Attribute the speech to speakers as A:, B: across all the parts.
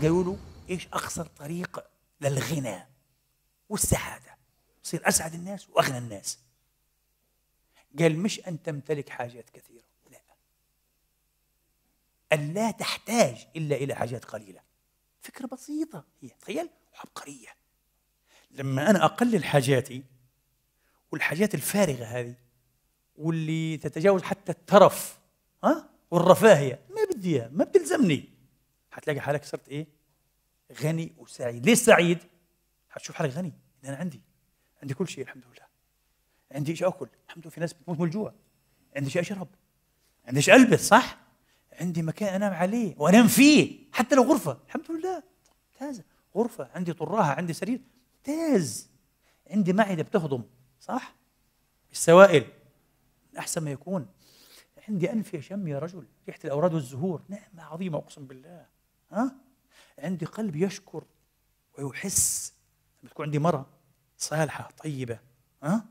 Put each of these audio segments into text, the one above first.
A: قالوا له ايش اقصر طريق للغنى والسعاده تصير اسعد الناس واغنى الناس قال مش ان تمتلك حاجات كثيره لا ان لا تحتاج الا الى حاجات قليله فكره بسيطه هي تخيل عبقريه لما انا اقلل حاجاتي والحاجات الفارغه هذه واللي تتجاوز حتى الترف ها والرفاهيه ما بدي اياها ما بتلزمني هتلاقي حالك صرت ايه غني وسعيد ليش سعيد هتشوف حالك غني انا عندي عندي كل شيء الحمد لله عندي ايش اكل الحمد لله في ناس بتموت من الجوع عندي شيء اشرب عندي ايش البس صح عندي مكان انام عليه وانام فيه حتى لو غرفه الحمد لله ممتازه غرفه عندي طراها عندي سرير ممتاز عندي معده بتهضم صح السوائل احسن ما يكون عندي انف يشم يا رجل ريحه الاوراد والزهور نعمه عظيمه اقسم بالله ها عندي قلب يشكر ويحس لما تكون عندي مرأة صالحة طيبة ها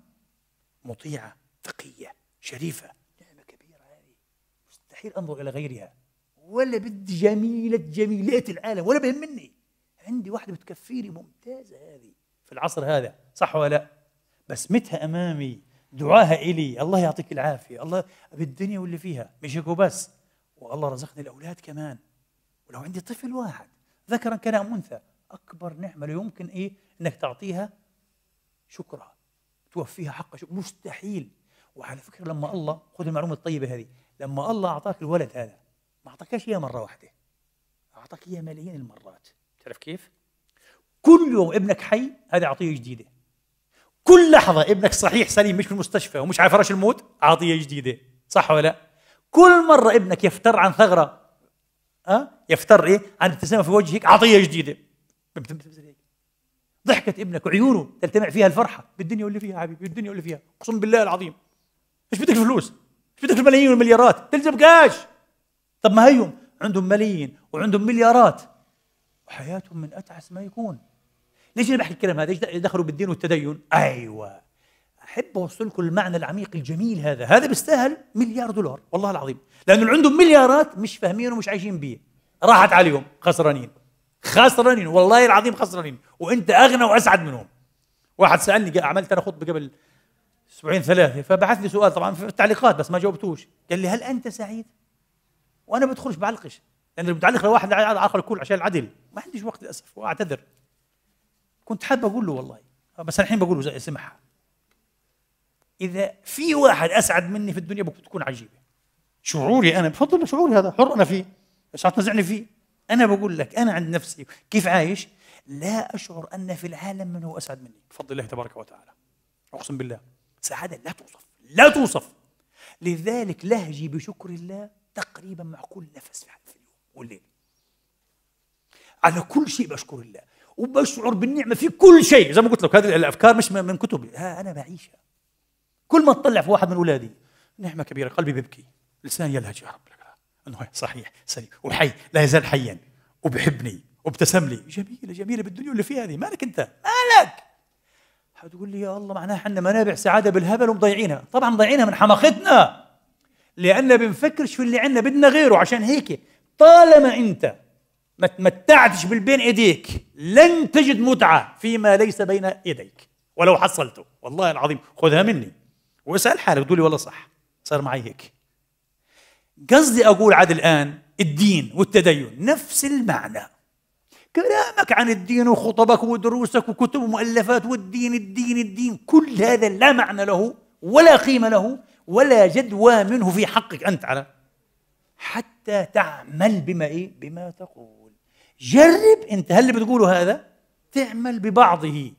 A: مطيعة تقية شريفة نعمة كبيرة هذه مستحيل أنظر إلى غيرها ولا بدي جميلة جميلات العالم ولا بيهمني عندي واحدة بتكفيني ممتازة هذه في العصر هذا صح ولا لا بسمتها أمامي دعاها إلي الله يعطيك العافية الله بالدنيا واللي فيها مش هيك وبس والله رزقني الأولاد كمان ولو عندي طفل واحد ذكرا كان أم أنثى أكبر نعمة لا يمكن إيه أنك تعطيها شكرها توفيها حق شكر مستحيل وعلى فكرة لما الله خذ المعلومة الطيبة هذه لما الله أعطاك الولد هذا ما أعطاكش إياه مرة واحدة أعطاك إياه ملايين المرات تعرف كيف؟ كل يوم ابنك حي هذا عطيه جديدة كل لحظة ابنك صحيح سليم مش في المستشفى ومش على فراش الموت عطيه جديدة صح ولا لا؟ كل مرة ابنك يفتر عن ثغرة ها يفتر إيه؟ عن ابتسامة في وجهك عطية جديدة ضحكة ابنك وعيونه تلتمع فيها الفرحة بالدنيا واللي فيها حبيبي بالدنيا واللي فيها أقسم بالله العظيم إيش بدك الفلوس؟ إيش بدك الملايين والمليارات؟ تلزم كاش طب ما هيهم عندهم ملايين وعندهم مليارات وحياتهم من أتعس ما يكون ليش أنا بحكي الكلام هذا؟ ليش دخلوا بالدين والتدين؟ أيوه احب اوصل لكم المعنى العميق الجميل هذا هذا بيستاهل مليار دولار والله العظيم لانه اللي عندهم مليارات مش فاهمين ومش عايشين بيه راحت عليهم خسرانين خسرانين والله العظيم خسرانين وانت اغنى واسعد منهم واحد سالني عملت انا خطبه قبل اسبوعين ثلاثه فبعث لي سؤال طبعا في التعليقات بس ما جاوبتوش قال لي هل انت سعيد وانا بدخلش بعلقش لان اللي بتعلق لواحد علق الكل عشان العدل ما عنديش وقت للاسف واعتذر كنت حابب اقول له والله بس الحين بقول له سمح اذا في واحد اسعد مني في الدنيا بتكون عجيبه شعوري انا بفضل شعوري هذا حر انا فيه بس تنزعني فيه انا بقول لك انا عند نفسي كيف عايش لا اشعر ان في العالم من هو اسعد مني بفضل الله تبارك وتعالى اقسم بالله سعاده لا توصف لا توصف لذلك لهجي بشكر الله تقريبا مع كل نفس في اليوم والليل على كل شيء بشكر الله وبشعر بالنعمه في كل شيء زي ما قلت لك هذه الافكار مش من كتبي ها انا بعيشها كل ما تطلع في واحد من اولادي نعمه كبيره قلبي بيبكي لساني يلهج يا رب انه صحيح سليم وحي لا يزال حيا وبحبني وابتسم لي جميله جميله بالدنيا اللي فيها هذه مالك انت مالك حتقول لي يا الله معناها احنا منابع سعاده بالهبل ومضيعينها طبعا مضيعينها من حماقتنا لان بنفكرش في اللي عندنا بدنا غيره عشان هيك طالما انت ما تمتعتش بالبين ايديك لن تجد متعه فيما ليس بين يديك ولو حصلته والله العظيم خذها مني واسال حالك تقول لي والله صح صار معي هيك قصدي اقول عاد الان الدين والتدين نفس المعنى كلامك عن الدين وخطبك ودروسك وكتب ومؤلفات والدين الدين الدين كل هذا لا معنى له ولا قيمة له ولا جدوى منه في حقك أنت على حتى تعمل بما إيه؟ بما تقول جرب أنت هل بتقوله هذا تعمل ببعضه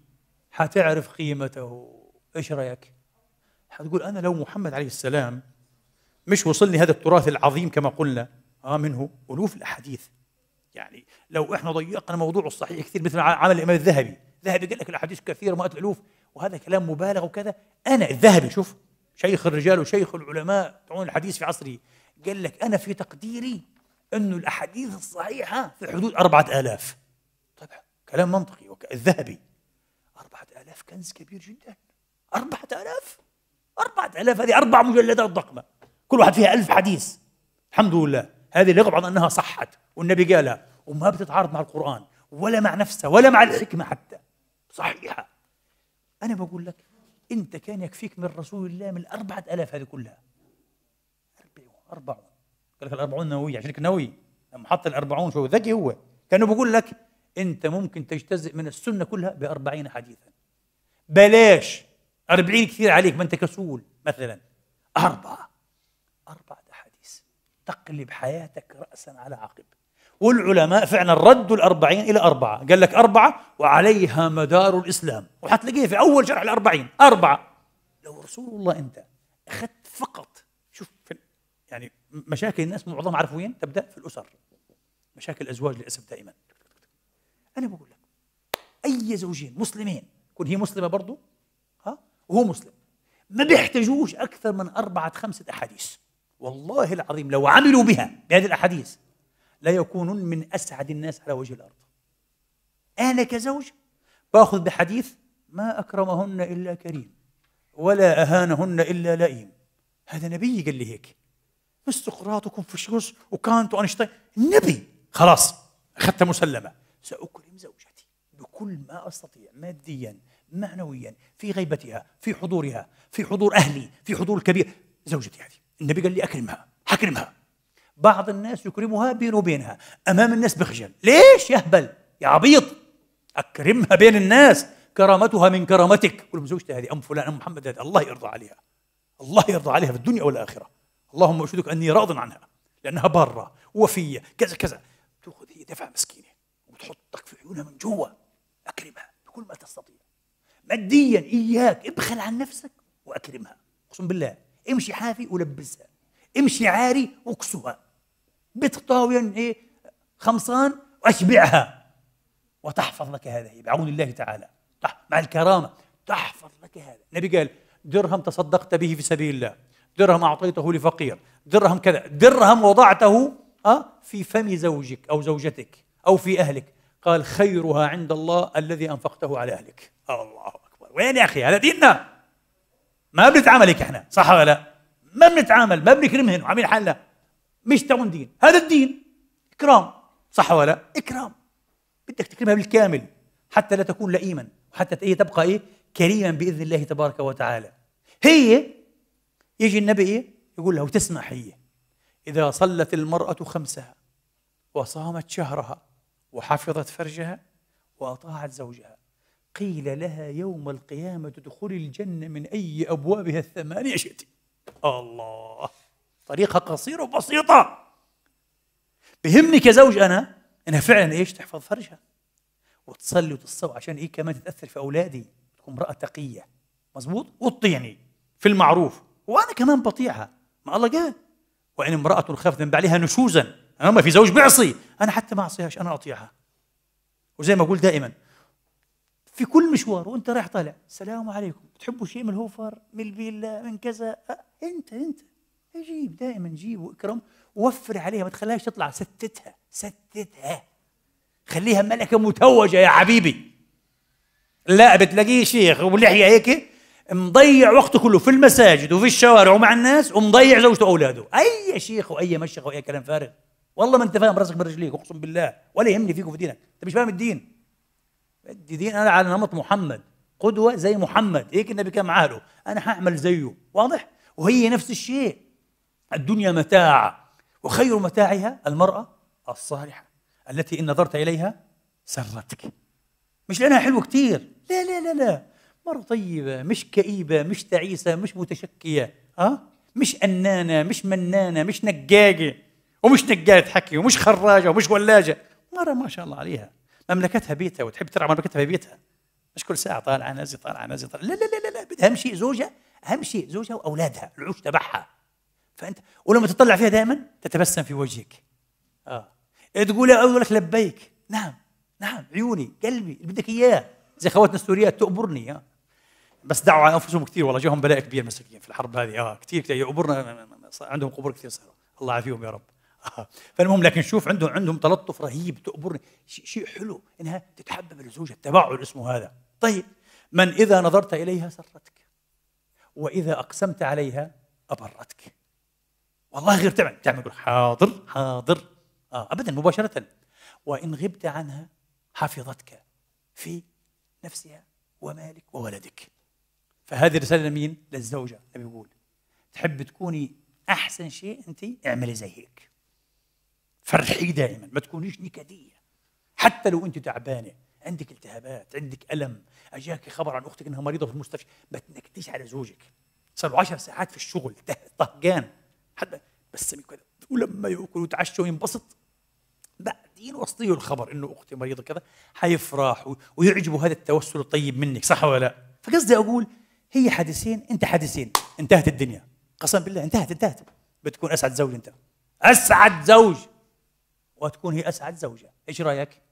A: حتعرف قيمته إيش رأيك؟ هتقول أنا لو محمد عليه السلام مش وصلني هذا التراث العظيم كما قلنا آه منه ألوف الأحاديث يعني لو احنا ضيقنا موضوع الصحيح كثير مثل عمل الامام الذهبي، الذهبي قال لك الاحاديث كثيره مئات الالوف وهذا كلام مبالغ وكذا، انا الذهبي شوف شيخ الرجال وشيخ العلماء تعون الحديث في عصره قال لك انا في تقديري انه الاحاديث الصحيحه في حدود 4000 طيب كلام منطقي الذهبي 4000 كنز كبير جدا 4000 4000 هذه أربع مجلدات ضخمة كل واحد فيها ألف حديث الحمد لله هذه اللي يغضب أنها صحت والنبي قالها وما بتتعارض مع القرآن ولا مع نفسها ولا مع الحكمة حتى صحيحة أنا بقول لك أنت كان يكفيك من رسول الله من الأربعة ألاف هذه كلها أربعون قال لك الأربعون النووية عشان نووي لما حط الأربعون شو ذكي هو كانوا بقول لك أنت ممكن تجتزئ من السنة كلها بأربعين حديثا بلاش 40 كثير عليك ما انت كسول مثلا اربعه اربعه احاديث تقلب حياتك راسا على عقب والعلماء فعلا ردوا الأربعين إلى أربعة قال لك أربعة وعليها مدار الإسلام وحتلاقيه في أول شرح الأربعين أربعة لو رسول الله أنت أخذت فقط شوف في يعني مشاكل الناس معظم عارف وين تبدأ في الأسر مشاكل الأزواج للأسف دائما أنا بقول لك أي زوجين مسلمين كون هي مسلمة برضه وهو مسلم ما بيحتاجوش أكثر من أربعة خمسة أحاديث والله العظيم لو عملوا بها بهذه الأحاديث لا يكونون من أسعد الناس على وجه الأرض أنا كزوج باخذ بحديث ما أكرمهن إلا كريم ولا أهانهن إلا لئيم هذا نبي قال لي هيك سقراط وكونفوشيوس وكانت وأينشتاين النبي خلاص أخذتها مسلمة سأكرم زوجتي بكل ما أستطيع ماديا معنويا في غيبتها في حضورها في حضور أهلي في حضور الكبير زوجتي هذه النبي قال لي أكرمها أكرمها بعض الناس يكرمها بينه وبينها أمام الناس بخجل ليش يهبل يا عبيط أكرمها بين الناس كرامتها من كرامتك قل زوجتي هذه أم فلان أم محمد هذه الله يرضى عليها الله يرضى عليها في الدنيا والآخرة اللهم أشهدك أني راض عنها لأنها بارة وفية كذا كذا تأخذ هي دفعة مسكينة وتحطك في عيونها من جوا أكرمها بكل ما تستطيع ماديا إياك ابخل عن نفسك وأكرمها أقسم بالله امشي حافي ولبسها امشي عاري وكسها بيت إيه خمصان وأشبعها وتحفظ لك هذه بعون الله تعالى مع الكرامة تحفظ لك هذا النبي قال درهم تصدقت به في سبيل الله درهم أعطيته لفقير درهم كذا درهم وضعته أه في فم زوجك أو زوجتك أو في أهلك قال خيرها عند الله الذي أنفقته على أهلك الله اكبر وين يا اخي هذا ديننا ما بنتعامل هيك احنا صح ولا لا ما بنتعامل ما بنكرمهن وعاملين حالنا مش تاون دين هذا الدين اكرام صح ولا لا اكرام بدك تكرمها بالكامل حتى لا تكون لئيما وحتى هي تبقى ايه كريما باذن الله تبارك وتعالى هي يجي النبي ايه يقول له تسمح هي اذا صلت المراه خمسها وصامت شهرها وحفظت فرجها واطاعت زوجها قيل لها يوم القيامة ادخلي الجنة من أي أبوابها الثمانية شئت الله طريقها قصيرة وبسيطة بهمني كزوج أنا أنها فعلا إيش تحفظ فرجها وتصلي وتصوم عشان إيه كمان تتأثر في أولادي تكون امرأة تقية مزبوط وتطيعني في المعروف وأنا كمان بطيعها ما الله قال وإن امرأة خافت من بعلها نشوزا أنا ما في زوج بيعصي أنا حتى ما أعصيهاش أنا أطيعها وزي ما أقول دائما في كل مشوار وانت رايح طالع السلام عليكم بتحبوا شيء من الهوفر من الفيلا من كذا أه، انت انت جيب دائما جيب واكرم ووفر عليها ما تخليهاش تطلع ستتها ستتها خليها ملكه متوجه يا حبيبي لا بتلاقيه شيخ واللحيه هيك مضيع وقته كله في المساجد وفي الشوارع ومع الناس ومضيع زوجته واولاده اي شيخ واي مشيخ واي كلام فارغ والله ما انت فاهم راسك من رجليك اقسم بالله ولا يهمني فيك وفي دينك انت مش فاهم الدين بدي دين انا على نمط محمد قدوه زي محمد هيك النبي كان معاهله انا حاعمل زيه واضح وهي نفس الشيء الدنيا متاع وخير متاعها المراه الصالحه التي ان نظرت اليها سرتك مش لانها حلوه كثير لا لا لا لا مرة طيبة مش كئيبة مش تعيسة مش متشكية ها مش أنانة مش منانة مش نقاقة ومش نجاية حكي ومش خراجة ومش ولاجة مرة ما شاء الله عليها مملكتها بيتها وتحب ترعى مملكتها في بيتها مش كل ساعه طالعه نازله طالعه نازله طالعه لا لا لا لا, لا. بدها اهم شيء زوجها اهم شيء زوجها واولادها العوش تبعها فانت ولما تطلع فيها دائما تتبسم في وجهك اه تقول يا لك لبيك نعم نعم عيوني قلبي اللي بدك اياه زي خواتنا السوريات تؤبرني اه بس دعوا على انفسهم كثير والله جاهم بلاء كبير مساكين في الحرب هذه اه كثير, كثير يعبرنا عندهم قبور كثير صاروا الله يعافيهم يا رب آه. فالمهم لكن شوف عندهم عندهم تلطف رهيب تقبرني شيء حلو انها تتحبب الزوجه التباعد اسمه هذا طيب من اذا نظرت اليها سرتك واذا اقسمت عليها ابرتك والله غير تعمل تعمل يقول حاضر حاضر آه ابدا مباشره وان غبت عنها حفظتك في نفسها ومالك وولدك فهذه رساله لمين للزوجه اللي يقول تحب تكوني احسن شيء انت اعملي زي هيك فرحي دائما ما تكونيش نكديه حتى لو انت تعبانه عندك التهابات عندك الم اجاك خبر عن اختك انها مريضه في المستشفى ما تنكديش على زوجك صار له 10 ساعات في الشغل طهقان حتى بس كذا ولما ياكل وتعشى وينبسط بعدين وصليه الخبر انه اختي مريضه كذا حيفرح ويعجبه هذا التوسل الطيب منك صح ولا لا؟ فقصدي اقول هي حادثين انت حادثين انتهت الدنيا قسم بالله انتهت انتهت بتكون اسعد زوج انت اسعد زوج وتكون هي اسعد زوجه ايش رايك